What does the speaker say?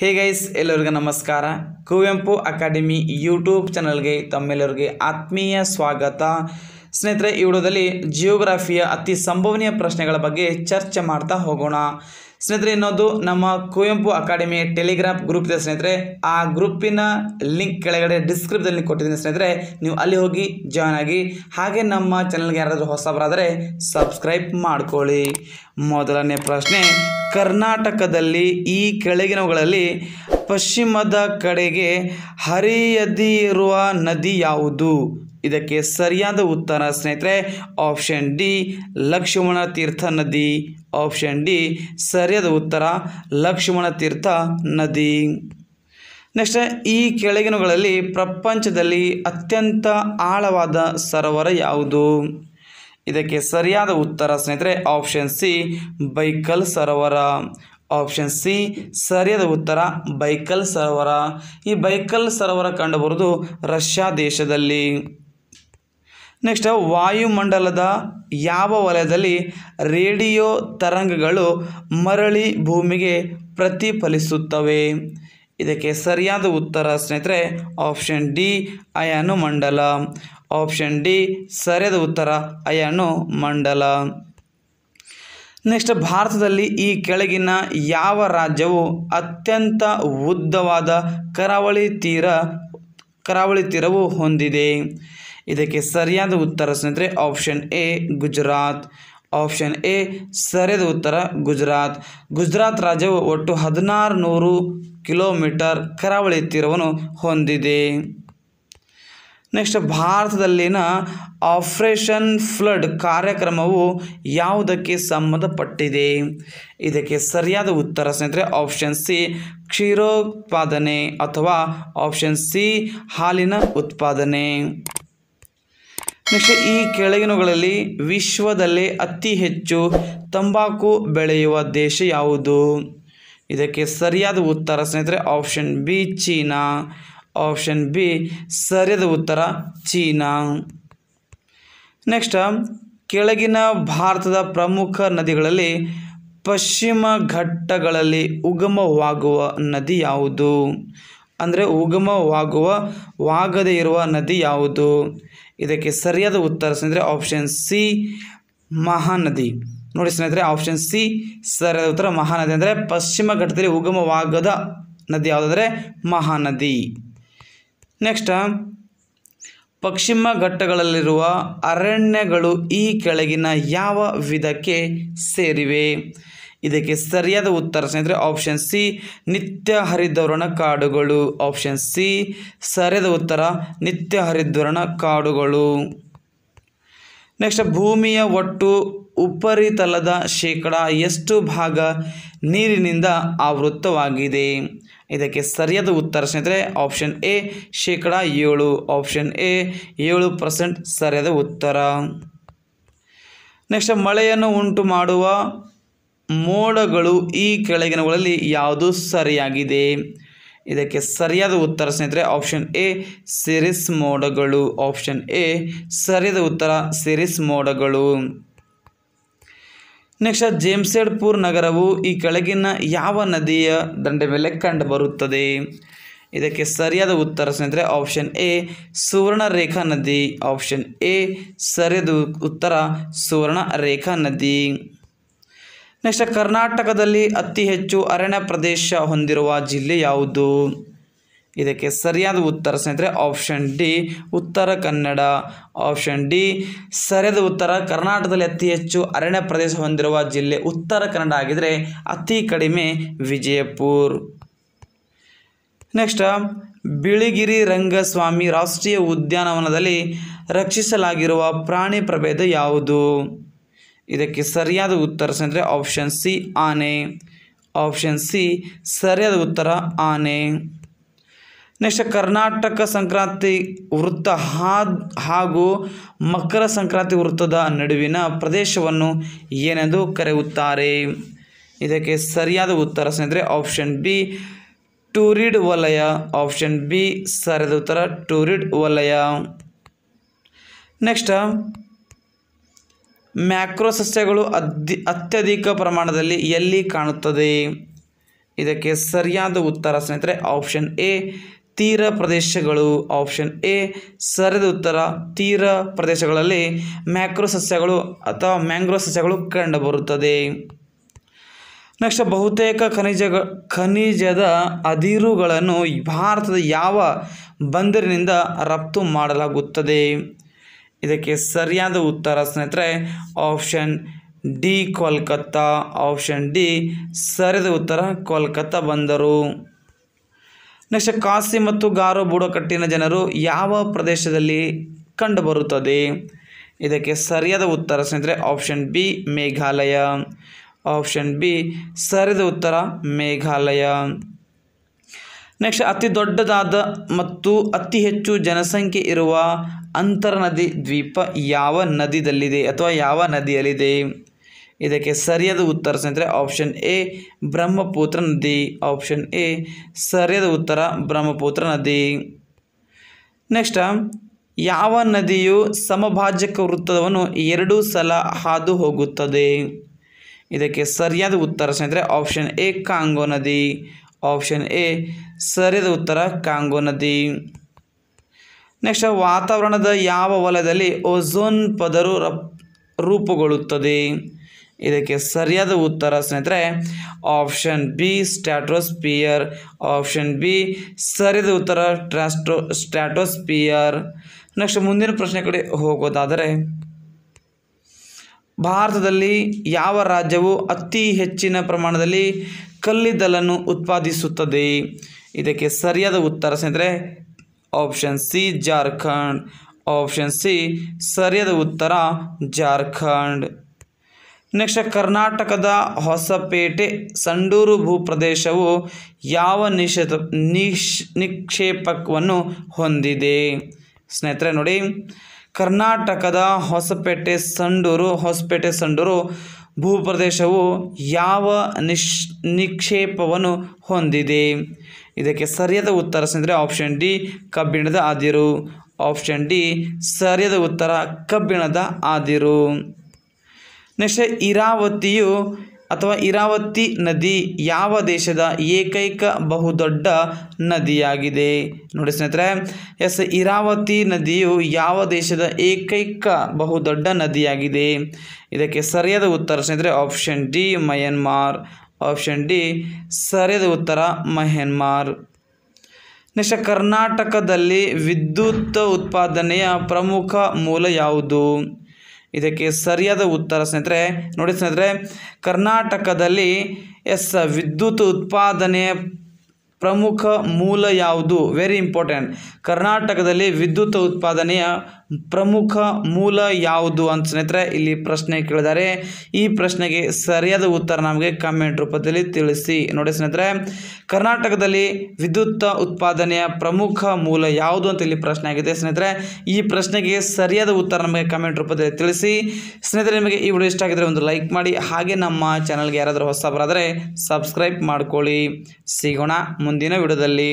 hey guys ಎಲ್ಲರಿಗೂ ನಮಸ್ಕಾರ Kuvempu academy YouTube ಚಾನಲ್ಗೆ ತಮ್ಮೆಲ್ಲರಿಗೆ ಆತ್ಮೀಯ ಸ್ವಾಗತ ಸ್ನೇಹಿತರೆ ಈ ವಿಡಿಯೋದಲ್ಲಿ ಜಿಯೋಗ್ರಫಿಯ ಅತಿ ಸಂಭವನೀಯ ಪ್ರಶ್ನೆಗಳ ಬಗ್ಗೆ ಚರ್ಚೆ ಮಾಡ್ತಾ ಹೋಗೋಣ ಸ್ನೇಹಿತರೆ ಇನ್ನೊಂದು ನಮ್ಮ ಕುವೆಂಪು ಅಕಾಡೆಮಿ ಟೆಲಿಗ್ರಾಫ್ ಗ್ರೂಪ್ ಇದೆ ಸ್ನೇಹಿತರೆ ಆ ಗ್ರೂಪಿನ ಲಿಂಕ್ ಕೆಳಗಡೆ ಲಿಂಕ್ ಕೊಟ್ಟಿದ್ದೀನಿ ಸ್ನೇಹಿತರೆ ನೀವು ಅಲ್ಲಿ ಹೋಗಿ ಜಾಯ್ನ್ ಆಗಿ ಹಾಗೆ ನಮ್ಮ ಚಾನಲ್ಗೆ ಯಾರಾದರೂ ಹೊಸಬರಾದರೆ ಸಬ್ಸ್ಕ್ರೈಬ್ ಮಾಡಿಕೊಳ್ಳಿ ಮೊದಲನೇ ಪ್ರಶ್ನೆ ಕರ್ನಾಟಕದಲ್ಲಿ ಈ ಕೆಳಗಿನವುಗಳಲ್ಲಿ ಪಶ್ಚಿಮದ ಕಡೆಗೆ ಹರಿಯದಿರುವ ನದಿ ಯಾವುದು ಇದಕ್ಕೆ ಸರಿಯಾದ ಉತ್ತರ ಸ್ನೇಹಿತರೆ ಆಪ್ಷನ್ ಡಿ ಲಕ್ಷ್ಮಣ ತೀರ್ಥ ನದಿ ಆಪ್ಷನ್ ಡಿ ಸರಿಯಾದ ಉತ್ತರ ಲಕ್ಷ್ಮಣ ತೀರ್ಥ ನದಿ ನೆಕ್ಸ್ಟ್ ಈ ಕೆಳಗಿನಗಳಲ್ಲಿ ಪ್ರಪಂಚದಲ್ಲಿ ಅತ್ಯಂತ ಆಳವಾದ ಸರೋವರ ಯಾವುದು ಇದಕ್ಕೆ ಸರಿಯಾದ ಉತ್ತರ ಸ್ನೇಹಿತರೆ ಆಪ್ಷನ್ ಸಿ ಬೈಕಲ್ ಸರೋವರ ಆಪ್ಷನ್ ಸಿ ಸರಿಯಾದ ಉತ್ತರ ಬೈಕಲ್ ಸರೋವರ ಈ ಬೈಕಲ್ ಸರೋವರ ಕಂಡುಬರುವುದು ರಷ್ಯಾ ದೇಶದಲ್ಲಿ ನೆಕ್ಸ್ಟ್ ವಾಯುಮಂಡಲದ ಯಾವ ವಲಯದಲ್ಲಿ ರೇಡಿಯೋ ತರಂಗಗಳು ಮರಳಿ ಭೂಮಿಗೆ ಪ್ರತಿಫಲಿಸುತ್ತವೆ ಇದಕ್ಕೆ ಸರಿಯಾದ ಉತ್ತರ ಸ್ನೇಹಿತರೆ ಆಪ್ಷನ್ ಡಿ ಅಯಾನು ಮಂಡಲ ಆಪ್ಷನ್ ಡಿ ಸರಿಯಾದ ಉತ್ತರ ಅಯಾನು ಮಂಡಲ ನೆಕ್ಸ್ಟ್ ಭಾರತದಲ್ಲಿ ಈ ಕೆಳಗಿನ ಯಾವ ರಾಜ್ಯವು ಅತ್ಯಂತ ಉದ್ದವಾದ ಕರಾವಳಿ ತೀರ ಕರಾವಳಿ ತೀರವು ಹೊಂದಿದೆ ಇದಕ್ಕೆ ಸರಿಯಾದ ಉತ್ತರ ಸ್ನೇಹಿತರೆ option A Gujarat option A ಸರಿಯಾದ ಉತ್ತರ ಗುಜರಾತ್ ಗುಜರಾತ್ ರಾಜ್ಯವು ಒಟ್ಟು ಹದಿನಾರು ನೂರು ಕಿಲೋಮೀಟರ್ ಕರಾವಳಿ ತೀರವನ್ನು ಹೊಂದಿದೆ ನೆಕ್ಸ್ಟ್ ಭಾರತದಲ್ಲಿನ ಆಪ್ರೇಷನ್ ಫ್ಲಡ್ ಕಾರ್ಯಕ್ರಮವು ಯಾವುದಕ್ಕೆ ಸಂಬಂಧಪಟ್ಟಿದೆ ಇದಕ್ಕೆ ಸರಿಯಾದ ಉತ್ತರ ಸ್ನೇಹಿತರೆ ಆಪ್ಷನ್ ಸಿ ಕ್ಷೀರೋತ್ಪಾದನೆ ಅಥವಾ ಆಪ್ಷನ್ ಸಿ ಹಾಲಿನ ಉತ್ಪಾದನೆ ನೆಕ್ಸ್ಟ್ ಈ ಕೆಳಗಿನಗಳಲ್ಲಿ ವಿಶ್ವದಲ್ಲೇ ಅತಿ ಹೆಚ್ಚು ತಂಬಾಕು ಬೆಳೆಯುವ ದೇಶ ಯಾವುದು ಇದಕ್ಕೆ ಸರಿಯಾದ ಉತ್ತರ ಸ್ನೇಹಿತರೆ option B China option B ಸರಿಯಾದ ಉತ್ತರ ಚೀನಾ ನೆಕ್ಸ್ಟ್ ಕೆಳಗಿನ ಭಾರತದ ಪ್ರಮುಖ ನದಿಗಳಲ್ಲಿ ಪಶ್ಚಿಮ ಘಟ್ಟಗಳಲ್ಲಿ ಉಗಮವಾಗುವ ನದಿ ಯಾವುದು ಅಂದರೆ ಉಗಮವಾಗುವ ವಾಗದೇ ಇರುವ ನದಿ ಯಾವುದು ಇದಕ್ಕೆ ಸರಿಯಾದ ಉತ್ತರ ಸ್ನೇಹಿತರೆ ಆಪ್ಷನ್ ಸಿ ಮಹಾನದಿ ನೋಡಿ ಸ್ನೇಹಿತರೆ ಆಪ್ಷನ್ ಸಿ ಸರಿಯಾದ ಉತ್ತರ ಮಹಾನದಿ ಅಂದರೆ ಪಶ್ಚಿಮ ಘಟ್ಟದಲ್ಲಿ ಉಗಮವಾಗದ ನದಿ ಯಾವುದಾದ್ರೆ ಮಹಾನದಿ ನೆಕ್ಸ್ಟ್ ಪಶ್ಚಿಮ ಘಟ್ಟಗಳಲ್ಲಿರುವ ಅರಣ್ಯಗಳು ಈ ಕೆಳಗಿನ ಯಾವ ವಿಧಕ್ಕೆ ಸೇರಿವೆ ಇದಕ್ಕೆ ಸರಿಯಾದ ಉತ್ತರ ಸ್ನೇಹಿತರೆ ಆಪ್ಷನ್ ಸಿ ನಿತ್ಯ ಹರಿದ್ವರ್ಣ ಕಾಡುಗಳು ಆಪ್ಷನ್ ಸಿ ಸರಿಯಾದ ಉತ್ತರ ನಿತ್ಯ ಹರಿದ್ವರ್ಣ ಕಾಡುಗಳು ನೆಕ್ಸ್ಟ್ ಭೂಮಿಯ ಒಟ್ಟು ಉಪರಿತಲದ ಶೇಕಡ ಎಷ್ಟು ಭಾಗ ನೀರಿನಿಂದ ಆವೃತ್ತವಾಗಿದೆ ಇದಕ್ಕೆ ಸರಿಯಾದ ಉತ್ತರ ಸ್ನೇಹಿತರೆ ಆಪ್ಷನ್ ಎ ಶೇಕಡ ಏಳು ಆಪ್ಷನ್ ಎ ಏಳು ಪರ್ಸೆಂಟ್ ಸರಿಯಾದ ಉತ್ತರ ನೆಕ್ಸ್ಟ್ ಮಳೆಯನ್ನು ಉಂಟು ಮಾಡುವ ಮೋಡಗಳು ಈ ಕೆಳಗಿನವುಗಳಲ್ಲಿ ಯಾವುದು ಸರಿಯಾಗಿದೆ ಇದಕ್ಕೆ ಸರಿಯಾದ ಉತ್ತರ ಸ್ನೇಹಿತರೆ ಆಪ್ಷನ್ ಎ ಸಿರಿಸ್ ಮೋಡಗಳು ಆಪ್ಷನ್ ಎ ಸರಿಯಾದ ಉತ್ತರ ಸಿರಿಸ್ ಮೋಡಗಳು ನೆಕ್ಸ್ಟ್ ಜೇಮ್ಸೆಡ್ಪುರ್ ನಗರವು ಈ ಕೆಳಗಿನ ಯಾವ ನದಿಯ ದಂಡೆ ಮೇಲೆ ಕಂಡುಬರುತ್ತದೆ ಇದಕ್ಕೆ ಸರಿಯಾದ ಉತ್ತರ ಸ್ನೇಹಿತರೆ ಆಪ್ಷನ್ ಎ ಸುವರ್ಣರೇಖಾ ನದಿ ಆಪ್ಷನ್ ಎ ಸರಿಯಾದ ಉತ್ತರ ರೇಖಾ ನದಿ ನೆಕ್ಸ್ಟ್ ಕರ್ನಾಟಕದಲ್ಲಿ ಅತಿ ಹೆಚ್ಚು ಅರಣ್ಯ ಪ್ರದೇಶ ಹೊಂದಿರುವ ಜಿಲ್ಲೆ ಯಾವುದು ಇದಕ್ಕೆ ಸರಿಯಾದ ಉತ್ತರ ಸ್ನೇಹಿತರೆ ಆಪ್ಷನ್ ಡಿ ಉತ್ತರ ಕನ್ನಡ ಆಪ್ಷನ್ ಡಿ ಸರಿಯಾದ ಉತ್ತರ ಕರ್ನಾಟಕದಲ್ಲಿ ಅತಿ ಹೆಚ್ಚು ಅರಣ್ಯ ಪ್ರದೇಶ ಹೊಂದಿರುವ ಜಿಲ್ಲೆ ಉತ್ತರ ಕನ್ನಡ ಆಗಿದರೆ ಅತಿ ಕಡಿಮೆ ವಿಜಯಪುರ್ ನೆಕ್ಸ್ಟ್ ಬಿಳಿಗಿರಿ ರಂಗಸ್ವಾಮಿ ರಾಷ್ಟ್ರೀಯ ಉದ್ಯಾನವನದಲ್ಲಿ ರಕ್ಷಿಸಲಾಗಿರುವ ಪ್ರಾಣಿ ಪ್ರಭೇದ ಯಾವುದು ಇದಕ್ಕೆ ಸರಿಯಾದ ಉತ್ತರ ಅಂದರೆ ಆಪ್ಷನ್ ಸಿ ಆನೆ ಆಪ್ಷನ್ ಸಿ ಸರಿಯಾದ ಉತ್ತರ ಆನೆ ನೆಕ್ಸ್ಟ್ ಕರ್ನಾಟಕ ಸಂಕ್ರಾಂತಿ ವೃತ್ತ ಹಾಗೂ ಮಕರ ಸಂಕ್ರಾಂತಿ ವೃತ್ತದ ನಡುವಿನ ಪ್ರದೇಶವನ್ನು ಏನೆಂದು ಕರೆಯುತ್ತಾರೆ ಇದಕ್ಕೆ ಸರಿಯಾದ ಉತ್ತರ ಅಂದರೆ ಆಪ್ಷನ್ ಬಿ ಟೂರಿಡ್ ವಲಯ ಆಪ್ಷನ್ ಬಿ ಸರಿಯಾದ ಉತ್ತರ ಟೂರಿಡ್ ವಲಯ ನೆಕ್ಸ್ಟ್ ಮ್ಯಾಕ್ರೋ ಸಸ್ಯಗಳು ಅತ್ಯಧಿಕ ಪ್ರಮಾಣದಲ್ಲಿ ಎಲ್ಲಿ ಕಾಣುತ್ತದೆ ಇದಕ್ಕೆ ಸರಿಯಾದ ಉತ್ತರ ಸ್ನೇಹಿತರೆ ಆಪ್ಷನ್ ಎ ತೀರ ಪ್ರದೇಶಗಳು ಆಪ್ಷನ್ ಎ ಸರಿದ ಉತ್ತರ ತೀರ ಪ್ರದೇಶಗಳಲ್ಲಿ ಮ್ಯಾಕ್ರೋ ಸಸ್ಯಗಳು ಅಥವಾ ಮ್ಯಾಂಗ್ರೋ ಸಸ್ಯಗಳು ಕಂಡುಬರುತ್ತದೆ ನೆಕ್ಸ್ಟ್ ಬಹುತೇಕ ಖನಿಜ ಖನಿಜದ ಅದಿರುಗಳನ್ನು ಭಾರತದ ಯಾವ ಬಂದರಿನಿಂದ ರಫ್ತು ಮಾಡಲಾಗುತ್ತದೆ ಇದಕ್ಕೆ ಸರಿಯಾದ ಉತ್ತರ ಸ್ನೇಹಿತರೆ option D Kolkata option D ಸರಿದ ಉತ್ತರ ಕೋಲ್ಕತ್ತಾ ಬಂದರು ನೆಕ್ಸ್ಟ್ ಕಾಸಿ ಮತ್ತು ಗಾರು ಬುಡಕಟ್ಟಿನ ಜನರು ಯಾವ ಪ್ರದೇಶದಲ್ಲಿ ಕಂಡುಬರುತ್ತದೆ ಇದಕ್ಕೆ ಸರಿಯಾದ ಉತ್ತರ ಸ್ನೇಹಿತರೆ option B Meghalaya option B ಸರಿದ ಉತ್ತರ ಮೇಘಾಲಯ ನೆಕ್ಸ್ಟ್ ಅತಿ ದೊಡ್ಡದಾದ ಮತ್ತು ಅತಿ ಹೆಚ್ಚು ಜನಸಂಖ್ಯೆ ಇರುವ ಅಂತರ ನದಿ ದ್ವೀಪ ಯಾವ ನದಿದಲ್ಲಿದೆ ಅಥವಾ ಯಾವ ನದಿಯಲ್ಲಿದೆ ಇದಕ್ಕೆ ಸರಿಯಾದ ಉತ್ತರ ಸ್ನೇಹಿತರೆ ಆಪ್ಷನ್ ಎ ಬ್ರಹ್ಮಪುತ್ರ ನದಿ ಆಪ್ಷನ್ ಎ ಸರಿಯಾದ ಉತ್ತರ ಬ್ರಹ್ಮಪುತ್ರ ನದಿ ನೆಕ್ಸ್ಟ್ ಯಾವ ನದಿಯು ಸಮಭಾಜಕ ವೃತ್ತವನ್ನು ಎರಡು ಸಲ ಹಾದು ಹೋಗುತ್ತದೆ ಇದಕ್ಕೆ ಸರಿಯಾದ ಉತ್ತರ ಸ್ನೇಹಿತರೆ ಆಪ್ಷನ್ ಎ ಕಾಂಗೋ ನದಿ ಆಪ್ಷನ್ ಎ ಸರಿಯಾದ ಉತ್ತರ ಕಾಂಗೋ ನದಿ ನೆಕ್ಸ್ಟ್ ವಾತಾವರಣದ ಯಾವ ವಲಯದಲ್ಲಿ ಓಝೋನ್ ಪದರು ರೂಪುಗೊಳ್ಳುತ್ತದೆ ಇದಕ್ಕೆ ಸರಿಯಾದ ಉತ್ತರ ಸ್ನೇಹಿತರೆ option B stratosphere option B ಸರಿಯಾದ ಉತ್ತರ ಟ್ರಾಸ್ಟ್ರೋ ಸ್ಟ್ಯಾಟೋಸ್ಪಿಯರ್ ನೆಕ್ಸ್ಟ್ ಮುಂದಿನ ಪ್ರಶ್ನೆ ಕಡೆ ಹೋಗೋದಾದರೆ ಭಾರತದಲ್ಲಿ ಯಾವ ರಾಜ್ಯವು ಅತಿ ಹೆಚ್ಚಿನ ಪ್ರಮಾಣದಲ್ಲಿ ಕಲ್ಲಿದ್ದಲನ್ನು ಉತ್ಪಾದಿಸುತ್ತದೆ ಇದಕ್ಕೆ ಸರಿಯಾದ ಉತ್ತರ ಸ್ನೇಹಿತರೆ option C Jharkhand option C ಸರಿಯಾದ ಉತ್ತರ ಜಾರ್ಖಂಡ್ ನೆಕ್ಸ್ಟ್ ಕರ್ನಾಟಕದ ಹೊಸಪೇಟೆ ಸಂಡೂರು ಭೂಪ್ರದೇಶವು ಯಾವ ನಿಷೇಧ ನಿಶ್ ನಿಕ್ಷೇಪಕವನ್ನು ಹೊಂದಿದೆ ಸ್ನೇಹಿತರೆ ನೋಡಿ ಕರ್ನಾಟಕದ ಹೊಸಪೇಟೆ ಸಂಡೂರು ಹೊಸಪೇಟೆ ಸಂಡೂರು ಭೂಪ್ರದೇಶವು ಯಾವ ನಿಶ್ ನಿಕ್ಷೇಪವನ್ನು ಹೊಂದಿದೆ ಇದಕ್ಕೆ ಸರಿಯಾದ ಉತ್ತರ ಸಂದರೆ ಆಪ್ಷನ್ ಡಿ ಕಬ್ಬಿಣದ ಆದಿರು ಆಪ್ಷನ್ ಡಿ ಸರಿಯಾದ ಉತ್ತರ ಕಬ್ಬಿಣದ ಆದಿರು ನೆಕ್ಸ್ಟ್ ಇರಾವತಿಯು ಅಥವಾ ಇರಾವತಿ ನದಿ ಯಾವ ದೇಶದ ಏಕೈಕ ಬಹುದೊಡ್ಡ ನದಿಯಾಗಿದೆ ನೋಡಿ ಸ್ನೇಹಿತರೆ ಎಸ್ ಇರಾವತಿ ನದಿಯು ಯಾವ ದೇಶದ ಏಕೈಕ ಬಹುದೊಡ್ಡ ನದಿಯಾಗಿದೆ ಇದಕ್ಕೆ ಸರಿಯಾದ ಉತ್ತರ ಸ್ನೇಹಿತರೆ option D Myanmar option D ಸರಿಯಾದ ಉತ್ತರ ಮಯನ್ಮಾರ್ ನೆಕ್ಸ್ಟ್ ಕರ್ನಾಟಕದಲ್ಲಿ ವಿದ್ಯುತ್ ಉತ್ಪಾದನೆಯ ಪ್ರಮುಖ ಮೂಲ ಯಾವುದು ಇದಕ್ಕೆ ಸರಿಯಾದ ಉತ್ತರ ಸ್ನೇಹಿತರೆ ನೋಡಿ ಸ್ನೇಹಿತರೆ ಕರ್ನಾಟಕದಲ್ಲಿ ಎಸ್ ವಿದ್ಯುತ್ ಉತ್ಪಾದನೆ ಪ್ರಮುಖ ಮೂಲ ಯಾವುದು ವೆರಿ ಇಂಪಾರ್ಟೆಂಟ್ ಕರ್ನಾಟಕದಲ್ಲಿ ವಿದ್ಯುತ್ ಉತ್ಪಾದನೆಯ ಪ್ರಮುಖ ಮೂಲ ಯಾವುದು ಅಂತ ಸ್ನೇಹಿತರೆ ಇಲ್ಲಿ ಪ್ರಶ್ನೆ ಕೇಳಿದ್ದಾರೆ ಈ ಪ್ರಶ್ನೆಗೆ ಸರಿಯಾದ ಉತ್ತರ ನಮಗೆ ಕಮೆಂಟ್ ರೂಪದಲ್ಲಿ ತಿಳಿಸಿ ನೋಡಿ ಸ್ನೇಹಿತರೆ ಕರ್ನಾಟಕದಲ್ಲಿ ವಿದ್ಯುತ್ ಉತ್ಪಾದನೆಯ ಪ್ರಮುಖ ಮೂಲ ಯಾವುದು ಅಂತ ಇಲ್ಲಿ ಪ್ರಶ್ನೆ ಆಗಿದೆ ಸ್ನೇಹಿತರೆ ಈ ಪ್ರಶ್ನೆಗೆ ಸರಿಯಾದ ಉತ್ತರ ನಮಗೆ ಕಮೆಂಟ್ ರೂಪದಲ್ಲಿ ತಿಳಿಸಿ ಸ್ನೇಹಿತರೆ ನಿಮಗೆ ಈ ವಿಡಿಯೋ ಇಷ್ಟ ಆಗಿದ್ರೆ ಒಂದು ಲೈಕ್ ಮಾಡಿ ಹಾಗೆ ನಮ್ಮ ಚಾನಲ್ಗೆ ಯಾರಾದರೂ ಬರಾದರೆ ಸಬ್ಸ್ಕ್ರೈಬ್ ಮಾಡ್ಕೊಳ್ಳಿ ಸಿಗೋಣ ಮುಂದಿನ ವಿಡಿಯೋದಲ್ಲಿ